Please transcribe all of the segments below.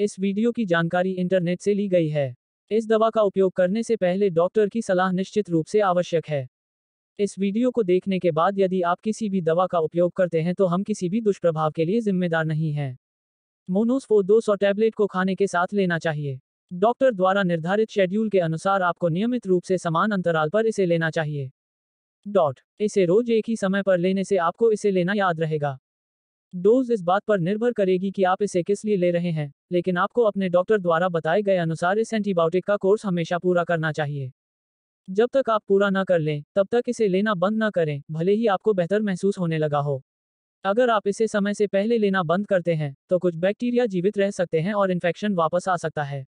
इस वीडियो की जानकारी इंटरनेट से ली गई है इस दवा का उपयोग करने से पहले डॉक्टर की सलाह निश्चित रूप से आवश्यक है इस वीडियो को देखने के बाद यदि आप किसी भी दवा का उपयोग करते हैं तो हम किसी भी दुष्प्रभाव के लिए जिम्मेदार नहीं हैं दो सौ टैबलेट को खाने के साथ लेना चाहिए डॉक्टर द्वारा निर्धारित शेड्यूल के अनुसार आपको नियमित रूप से समान अंतराल पर इसे लेना चाहिए डॉट इसे रोज एक ही समय पर लेने से आपको इसे लेना याद रहेगा डोज इस बात पर निर्भर करेगी कि आप इसे किस लिए ले रहे हैं लेकिन आपको अपने डॉक्टर द्वारा बताए गए अनुसार इस एंटीबायोटिक का कोर्स हमेशा पूरा करना चाहिए जब तक आप पूरा ना कर लें तब तक इसे लेना बंद ना करें भले ही आपको बेहतर महसूस होने लगा हो अगर आप इसे समय से पहले लेना बंद करते हैं तो कुछ बैक्टीरिया जीवित रह सकते हैं और इन्फेक्शन वापस आ सकता है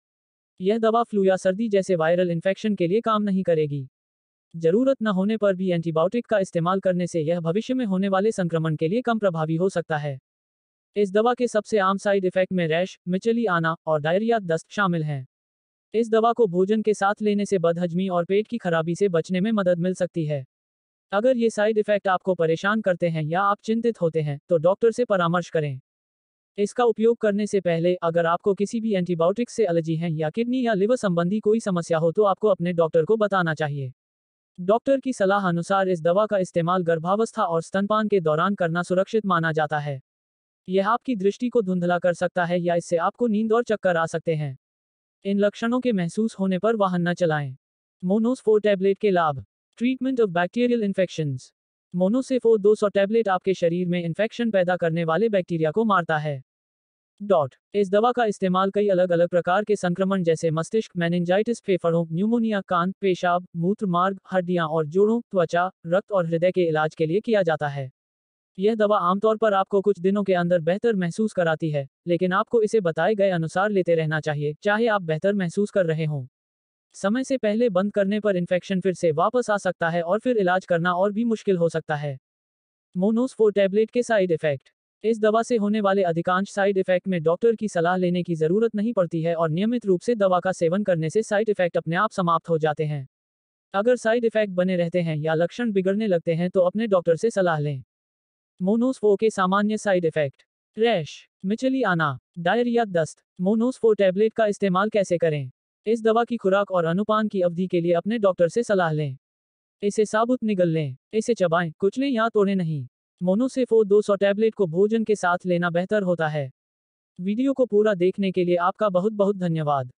यह दवा फ्लू या सर्दी जैसे वायरल इन्फेक्शन के लिए काम नहीं करेगी जरूरत न होने पर भी एंटीबायोटिक का इस्तेमाल करने से यह भविष्य में होने वाले संक्रमण के लिए कम प्रभावी हो सकता है इस दवा के सबसे आम साइड इफेक्ट में रैश मिचली आना और डायरिया दस्त शामिल हैं इस दवा को भोजन के साथ लेने से बदहजमी और पेट की खराबी से बचने में मदद मिल सकती है अगर ये साइड इफेक्ट आपको परेशान करते हैं या आप चिंतित होते हैं तो डॉक्टर से परामर्श करें इसका उपयोग करने से पहले अगर आपको किसी भी एंटीबायोटिक से एलर्जी है या किडनी या लिवर संबंधी कोई समस्या हो तो आपको अपने डॉक्टर को बताना चाहिए डॉक्टर की सलाह अनुसार इस दवा का इस्तेमाल गर्भावस्था और स्तनपान के दौरान करना सुरक्षित माना जाता है यह आपकी दृष्टि को धुंधला कर सकता है या इससे आपको नींद और चक्कर आ सकते हैं इन लक्षणों के महसूस होने पर वाहन न चलाएं मोनोसफोर टैबलेट के लाभ ट्रीटमेंट ऑफ बैक्टीरियल इन्फेक्शन मोनोसेफो 200 टैबलेट आपके शरीर में इन्फेक्शन पैदा करने वाले बैक्टीरिया को मारता है डॉट इस दवा का इस्तेमाल कई अलग अलग प्रकार के संक्रमण जैसे मस्तिष्क मैनिंजाइटिस फेफड़ों न्यूमोनिया कान पेशाब मूत्र मार्ग हड्डियां और जोड़ों त्वचा रक्त और हृदय के इलाज के लिए किया जाता है यह दवा आमतौर पर आपको कुछ दिनों के अंदर बेहतर महसूस कराती है लेकिन आपको इसे बताए गए अनुसार लेते रहना चाहिए चाहे आप बेहतर महसूस कर रहे हों समय से पहले बंद करने पर इन्फेक्शन फिर से वापस आ सकता है और फिर इलाज करना और भी मुश्किल हो सकता है मोनोस फोर टैबलेट के साइड इफेक्ट इस दवा से होने वाले अधिकांश साइड इफेक्ट में डॉक्टर की सलाह लेने की जरूरत नहीं पड़ती है और नियमित रूप से दवा का सेवन करने से साइड इफेक्ट अपने आप समाप्त हो जाते हैं अगर साइड इफेक्ट बने रहते हैं या लक्षण बिगड़ने लगते हैं तो अपने डॉक्टर से सलाह लें मोनोसफो के सामान्य साइड इफेक्ट रैश मिचली आना डायरिया दस्त मोनोसफो टैबलेट का इस्तेमाल कैसे करें इस दवा की खुराक और अनुपान की अवधि के लिए अपने डॉक्टर से सलाह लें इसे साबुत निगल लें इसे चबाएं कुचलें या तोड़ें नहीं मोनोसेफो 200 टैबलेट को भोजन के साथ लेना बेहतर होता है वीडियो को पूरा देखने के लिए आपका बहुत बहुत धन्यवाद